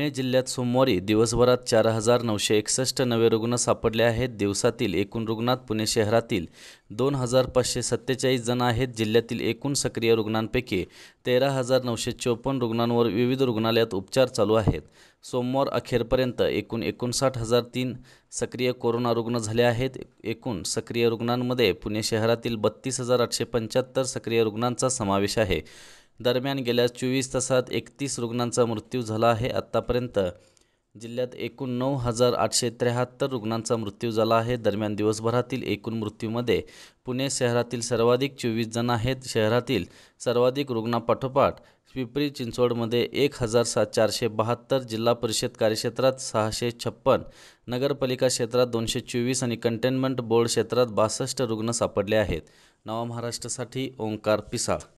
पुणे जिल्ह्यात सोमवारी दिवसभरात चार हजार नऊशे एकसष्ट नवे रुग्ण सापडले आहेत दिवसातील एकूण रुग्णात पुणे शहरातील दोन हजार पाचशे सत्तेचाळीस जण आहेत जिल्ह्यातील एकूण सक्रिय रुग्णांपैकी तेरा हजार नऊशे चोपन्न रुग्णांवर विविध रुग्णालयात उपचार चालू आहेत सोमवार अखेरपर्यंत एकूण एकोणसाठ हजार तीन सक्रिय कोरोना रुग्ण झाले आहेत एकूण सक्रिय रुग्णांमध्ये पुणे शहरातील बत्तीस हजार आठशे पंच्याहत्तर सक्रिय रुग्णांचा समावेश आहे दरम्यान गेल्या चोवीस तासात एकतीस रुग्णांचा मृत्यू झाला आहे आत्तापर्यंत जिल्ह्यात एकूण नऊ हजार आठशे त्र्याहत्तर रुग्णांचा मृत्यू झाला आहे दरम्यान दिवसभरातील एकूण मृत्यूमध्ये पुणे शहरातील सर्वाधिक चोवीस जण आहेत शहरातील सर्वाधिक रुग्णापाठोपाठ पिपरी चिंचवडमध्ये एक हजार सात चारशे बहात्तर जिल्हा परिषद कार्यक्षेत्रात सहाशे छप्पन नगरपालिका क्षेत्रात दोनशे चोवीस आणि कंटेनमेंट बोर्ड क्षेत्रात बासष्ट रुग्ण सापडले आहेत नवा महाराष्ट्रासाठी ओंकार पिसाळ